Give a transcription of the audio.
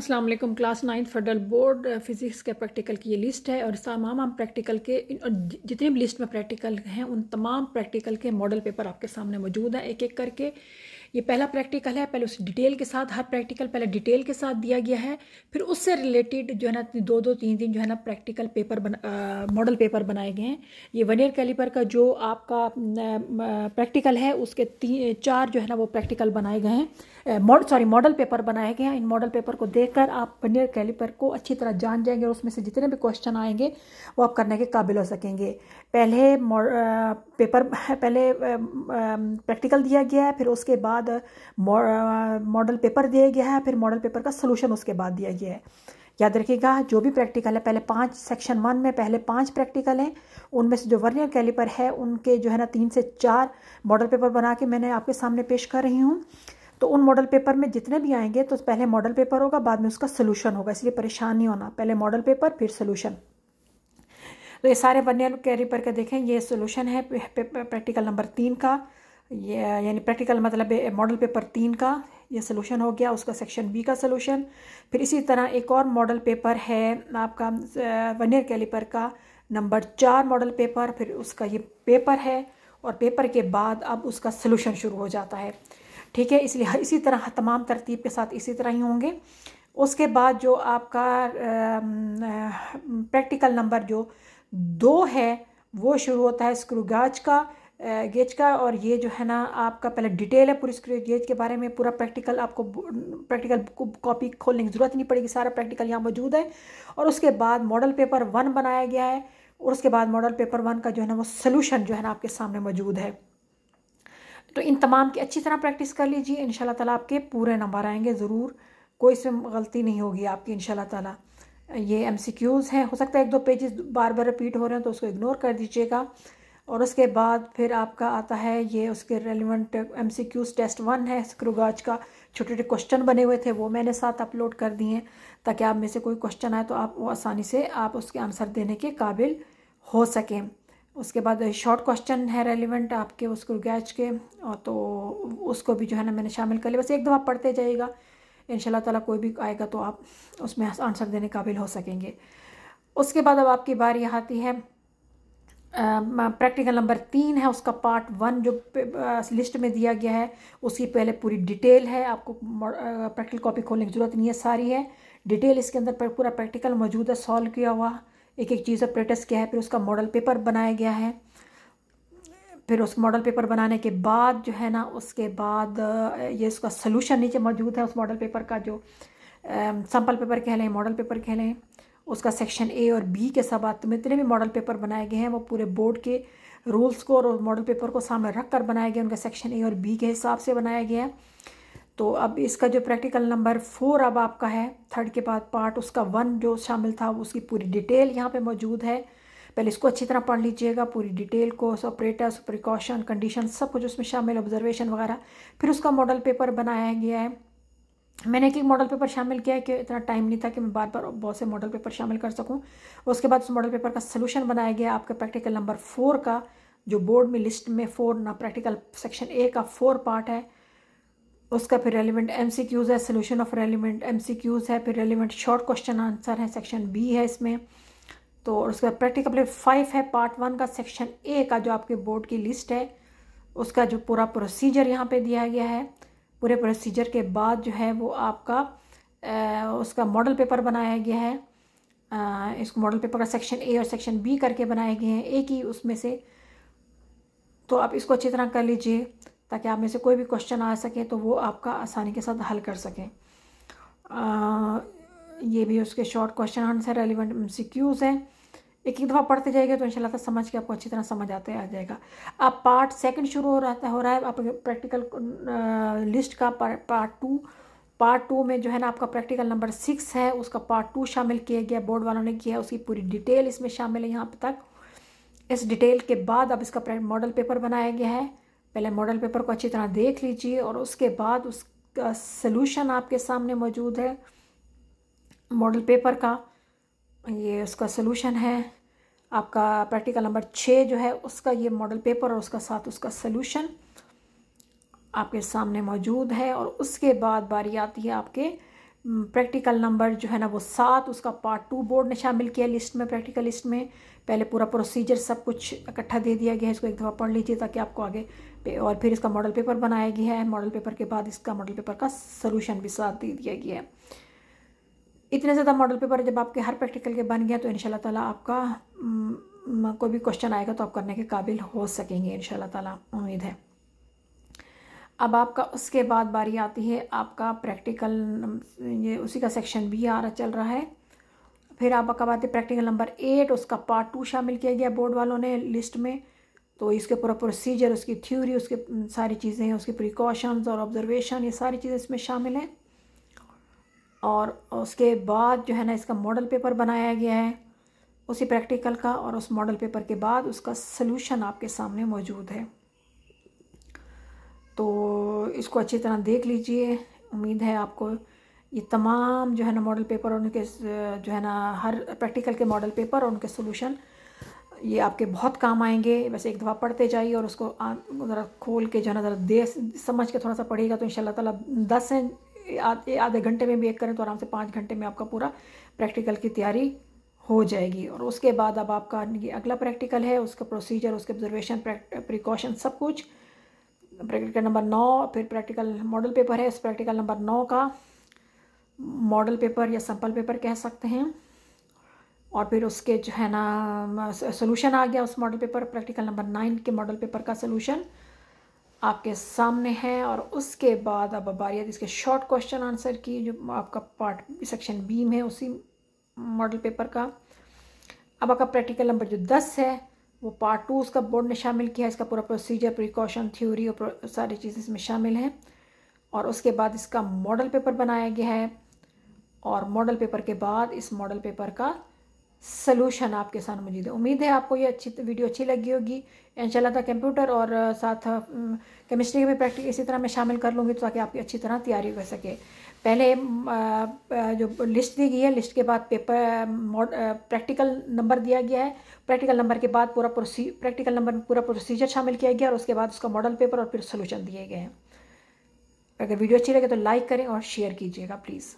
अस्सलाम वालेकुम class ninth federal board physics के प्रैक्टिकल की ये लिस्ट है और तमाम हम प्रैक्टिकल के जितने भी लिस्ट में प्रैक्टिकल हैं उन तमाम प्रैक्टिकल के मॉडल पेपर आपके सामने मौजूद हैं एक एक करके ये पहला प्रैक्टिकल है पहले उस डिटेल के साथ हर प्रैक्टिकल पहले डिटेल के साथ दिया गया है फिर उससे रिलेटेड जो है ना दो दो तीन दिन जो है ना प्रैक्टिकल पेपर बना मॉडल पेपर बनाए गए हैं ये वन ईयर कैलिपर का जो आपका प्रैक्टिकल है उसके तीन चार जो है ना वो प्रैक्टिकल बनाए गए हैं मॉडल सॉरी मॉडल पेपर बनाए गए हैं इन मॉडल पेपर को देख आप वन ईयर कैलिपर को अच्छी तरह जान जाएंगे और उसमें से जितने भी क्वेश्चन आएंगे वो आप करने के काबिल हो सकेंगे पहले पेपर पहले प्रैक्टिकल दिया गया है फिर उसके बाद मॉडल पेपर दिया गया है फिर मॉडल पेपर का सोल्यूशन उसके बाद दिया गया है याद रखिएगा जो भी प्रैक्टिकल है पहले पांच सेक्शन वन में पहले पांच प्रैक्टिकल हैं उनमें से जो वर्नियर कैलिपर है उनके जो है ना तीन से चार मॉडल पेपर बना के मैंने आपके सामने पेश कर रही हूँ तो उन मॉडल पेपर में जितने भी आएंगे तो पहले मॉडल पेपर होगा बाद में उसका सोल्यूशन होगा इसलिए परेशान नहीं होना पहले मॉडल पेपर फिर सोल्यूशन तो ये सारे वन ईयर कैरी करके देखें ये सोल्यूशन है प्रैक्टिकल नंबर तीन का ये यानी प्रैक्टिकल मतलब मॉडल पेपर तीन का ये सोल्यूशन हो गया उसका सेक्शन बी का सोल्यूशन फिर इसी तरह एक और मॉडल पेपर है आपका वन ईयर कैलिपर का नंबर चार मॉडल पेपर फिर उसका ये पेपर है और पेपर के बाद अब उसका सोल्यूशन शुरू हो जाता है ठीक है इसलिए इसी तरह तमाम तरतीब के साथ इसी तरह ही होंगे उसके बाद जो आपका प्रैक्टिकल नंबर जो दो है वो शुरू होता है स्क्रू गाज का गेज का और ये जो है ना आपका पहले डिटेल है पूरी स्क्रू गेज के बारे में पूरा प्रैक्टिकल आपको प्रैक्टिकल कॉपी खोलने की ज़रूरत नहीं पड़ेगी सारा प्रैक्टिकल यहाँ मौजूद है और उसके बाद मॉडल पेपर वन बनाया गया है और उसके बाद मॉडल पेपर वन का जो है ना वो सोल्यूशन जो है ना आपके सामने मौजूद है तो इन तमाम की अच्छी तरह प्रैक्टिस कर लीजिए इन ताला आपके पूरे नंबर आएंगे ज़रूर कोई इसमें गलती नहीं होगी आपकी इन ताला ये एम हैं हो सकता है एक दो पेजेस बार बार रिपीट हो रहे हैं तो उसको इग्नोर कर दीजिएगा और उसके बाद फिर आपका आता है ये उसके रेलिवेंट एम टेस्ट वन है स्क्रूगाज का छोटे छोटे क्वेश्चन बने हुए थे वो मैंने साथ अपलोड कर दिए हैं ताकि आप में से कोई क्वेश्चन आए तो आप वो आसानी से आप उसके आंसर देने के काबिल हो सकें उसके बाद शॉर्ट क्वेश्चन है रेलिवेंट आपके उस स्क्रूगैच के और तो उसको भी जो है ना मैंने शामिल कर लिया बस एक दफ़ा पढ़ते जाइएगा इन तला कोई भी आएगा तो आप उसमें आंसर देने काबिल हो सकेंगे उसके बाद अब आपकी बारी आती है प्रैक्टिकल नंबर तीन है उसका पार्ट वन जो लिस्ट में दिया गया है उसकी पहले पूरी डिटेल है आपको प्रैक्टिकल कॉपी खोलने की ज़रूरत नहीं है सारी है डिटेल इसके अंदर पूरा प्रैक्टिकल मौजूद है सॉल्व किया हुआ एक एक चीज़ पर प्रैक्टिस किया है फिर उसका मॉडल पेपर बनाया गया है फिर उस मॉडल पेपर बनाने के बाद जो है ना उसके बाद ये इसका सोलूशन नीचे मौजूद है उस मॉडल पेपर का जो सैम्पल पेपर कह लें मॉडल पेपर कह लें उसका सेक्शन ए और बी के सबात में इतने भी मॉडल पेपर बनाए गए हैं वो पूरे बोर्ड के रूल्स को और मॉडल पेपर को सामने रख कर बनाए गए उनका सेक्शन ए और बी के हिसाब से बनाया गया है तो अब इसका जो प्रैक्टिकल नंबर फोर अब आपका है थर्ड के बाद पार्ट उसका वन जो शामिल था उसकी पूरी डिटेल यहाँ पे मौजूद है पहले इसको अच्छी तरह पढ़ लीजिएगा पूरी detail course operators precaution condition सब कुछ उसमें शामिल ऑब्जर्वेशन वगैरह फिर उसका मॉडल पेपर बनाया गया है मैंने एक मॉडल पेपर शामिल किया है कि इतना टाइम नहीं था कि मैं बार बार बहुत से मॉडल पेपर शामिल कर सकूं उसके बाद उस मॉडल पेपर का सलूशन बनाया गया आपका प्रैक्टिकल नंबर फोर का जो बोर्ड में लिस्ट में फोर ना प्रैक्टिकल सेक्शन ए का फोर पार्ट है उसका फिर रेलिवेंट एम सी क्यूज़ है solution of relevant M C Qs है फिर रेलिवेंट शॉर्ट क्वेश्चन आंसर है सेक्शन बी है इसमें तो उसके बाद प्रैक्टिकली फाइव है पार्ट वन का सेक्शन ए का जो आपके बोर्ड की लिस्ट है उसका जो पूरा प्रोसीजर यहाँ पे दिया गया है पूरे प्रोसीजर के बाद जो है वो आपका आ, उसका मॉडल पेपर बनाया गया है आ, इसको मॉडल पेपर का सेक्शन ए और सेक्शन बी करके बनाए गए हैं ए की उसमें से तो आप इसको अच्छी तरह कर लीजिए ताकि आप में से कोई भी क्वेश्चन आ सके तो वो आपका आसानी के साथ हल कर सकें ये भी उसके short question answer relevant CQs हैं एक एक दफ़ा पढ़ते जाएंगे तो इंशाल्लाह समझ के आपको अच्छी तरह समझ आते आ जाएगा अब पार्ट सेकंड शुरू हो रहा हो रहा है आप प्रैक्टिकल लिस्ट का पार्ट टू पार्ट टू में जो है ना आपका प्रैक्टिकल नंबर सिक्स है उसका पार्ट टू शामिल किया गया बोर्ड वालों ने किया है उसकी पूरी डिटेल इसमें शामिल है यहाँ तक इस डिटेल के बाद अब इसका मॉडल पेपर बनाया गया है पहले मॉडल पेपर को अच्छी तरह देख लीजिए और उसके बाद उसका सोल्यूशन आपके सामने मौजूद है मॉडल पेपर का ये उसका सोलूशन है आपका प्रैक्टिकल नंबर छः जो है उसका ये मॉडल पेपर और उसका साथ उसका सोलूशन आपके सामने मौजूद है और उसके बाद बारी आती है आपके प्रैक्टिकल हम्म, नंबर जो है ना वो सात उसका पार्ट टू बोर्ड ने शामिल किया लिस्ट में प्रैक्टिकल लिस्ट में पहले पूरा प्रोसीजर सब कुछ इकट्ठा दे दिया गया है इसको एक दफ़ा पढ़ लीजिए ताकि आपको आगे और फिर इसका मॉडल पेपर बनाया गया है मॉडल पेपर के बाद इसका मॉडल पेपर का सोलूशन भी साथ दे दिया गया है इतने ज़्यादा मॉडल पेपर जब आपके हर प्रैक्टिकल के बन गया तो इन ताला आपका कोई भी क्वेश्चन आएगा तो आप करने के काबिल हो सकेंगे इन ताला उम्मीद है अब आपका उसके बाद बारी आती है आपका प्रैक्टिकल ये उसी का सेक्शन बी आ रहा चल रहा है फिर आपका कब आते प्रैक्टिकल नंबर एट उसका पार्ट टू शामिल किया गया बोर्ड वालों ने लिस्ट में तो इसके पूरा प्रोसीजर उसकी थ्योरी उसके सारी चीज़ें उसकी प्रिकॉशंस और ऑब्जर्वेशन ये सारी चीज़ें इसमें शामिल हैं और उसके बाद जो है ना इसका मॉडल पेपर बनाया गया है उसी प्रैक्टिकल का और उस मॉडल पेपर के बाद उसका सल्यूशन आपके सामने मौजूद है तो इसको अच्छी तरह देख लीजिए उम्मीद है आपको ये तमाम जो है ना मॉडल पेपर और उनके जो है ना हर प्रैक्टिकल के मॉडल पेपर और उनके सोल्यूशन ये आपके बहुत काम आएंगे वैसे एक दफ़ा पढ़ते जाइए और उसको ज़रा खोल के जो है ना ज़रा दे समझ के थोड़ा सा पढ़िएगा तो इन तला दस हैं आधे आधे घंटे में भी एक करें तो आराम से पाँच घंटे में आपका पूरा प्रैक्टिकल की तैयारी हो जाएगी और उसके बाद अब आपका ये अगला प्रैक्टिकल है उसका प्रोसीजर उसके ऑब्जर्वेशन प्रिकॉशन सब कुछ प्रैक्टिकल नंबर नौ फिर प्रैक्टिकल मॉडल पेपर है इस प्रैक्टिकल नंबर नौ का मॉडल पेपर या सैम्पल पेपर कह सकते हैं और फिर उसके जो है ना सोल्यूशन आ गया उस model paper practical number nine के मॉडल पेपर का सोल्यूशन आपके सामने है और उसके बाद अब बारी इसके शॉर्ट क्वेश्चन आंसर की जो आपका पार्ट सेक्शन बी में उसी मॉडल पेपर का अब आपका प्रैक्टिकल नंबर जो दस है वो पार्ट टू उसका बोर्ड ने शामिल किया इसका पूरा प्रोसीजर प्रिकॉशन थ्योरी और सारी चीज़ें इसमें शामिल हैं और उसके बाद इसका मॉडल पेपर बनाया गया है और मॉडल पेपर के बाद इस मॉडल पेपर का सलूशन आपके साथ मौजूद है उम्मीद है आपको ये अच्छी वीडियो अच्छी लगी होगी इंशाल्लाह था कंप्यूटर और साथ केमिस्ट्री में प्रैक्टिस इसी तरह मैं शामिल कर लूँगी ताकि आपकी अच्छी तरह तैयारी कर सके पहले जो लिस्ट दी गई है लिस्ट के बाद पेपर मॉड प्रैक्टिकल नंबर दिया गया है प्रैक्टिकल नंबर के बाद पूरा प्रोसी प्रैक्टिकल नंबर में पूरा प्रोसीजर शामिल किया गया और उसके बाद उसका मॉडल पेपर और फिर सोल्यूशन दिए गए हैं अगर वीडियो अच्छी लगे तो लाइक करें और शेयर कीजिएगा प्लीज़